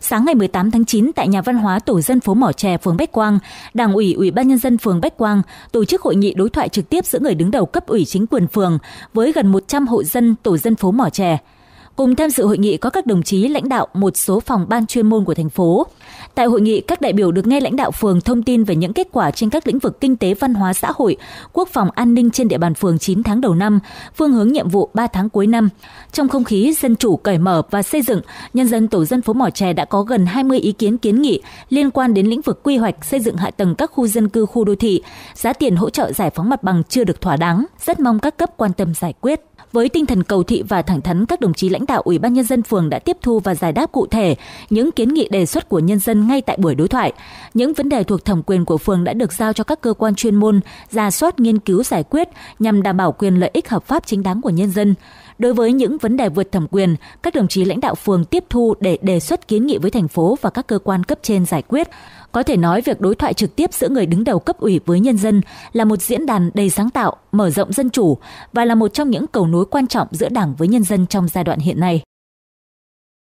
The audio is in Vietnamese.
sáng ngày 18 tháng 9 tại nhà văn hóa tổ dân phố Mỏ chè phường Bách Quang, Đảng ủy Ủy ban nhân dân phường Bách Quang tổ chức hội nghị đối thoại trực tiếp giữa người đứng đầu cấp ủy chính quyền phường với gần 100 hộ dân tổ dân phố Mỏ chè. Cùng tham dự hội nghị có các đồng chí lãnh đạo một số phòng ban chuyên môn của thành phố. Tại hội nghị, các đại biểu được nghe lãnh đạo phường thông tin về những kết quả trên các lĩnh vực kinh tế, văn hóa, xã hội, quốc phòng, an ninh trên địa bàn phường 9 tháng đầu năm, phương hướng nhiệm vụ 3 tháng cuối năm. Trong không khí dân chủ cởi mở và xây dựng, nhân dân tổ dân phố Mỏ Chè đã có gần 20 ý kiến kiến nghị liên quan đến lĩnh vực quy hoạch xây dựng hạ tầng các khu dân cư khu đô thị, giá tiền hỗ trợ giải phóng mặt bằng chưa được thỏa đáng, rất mong các cấp quan tâm giải quyết. Với tinh thần cầu thị và thẳng thắn, các đồng chí lãnh đạo Ủy ban nhân dân phường đã tiếp thu và giải đáp cụ thể những kiến nghị đề xuất của nhân dân ngay tại buổi đối thoại. Những vấn đề thuộc thẩm quyền của phường đã được giao cho các cơ quan chuyên môn ra soát nghiên cứu giải quyết nhằm đảm bảo quyền lợi ích hợp pháp chính đáng của nhân dân. Đối với những vấn đề vượt thẩm quyền, các đồng chí lãnh đạo phường tiếp thu để đề xuất kiến nghị với thành phố và các cơ quan cấp trên giải quyết. Có thể nói việc đối thoại trực tiếp giữa người đứng đầu cấp ủy với nhân dân là một diễn đàn đầy sáng tạo, mở rộng dân chủ và là một trong những cầu nối quan trọng giữa Đảng với nhân dân trong giai đoạn hiện nay.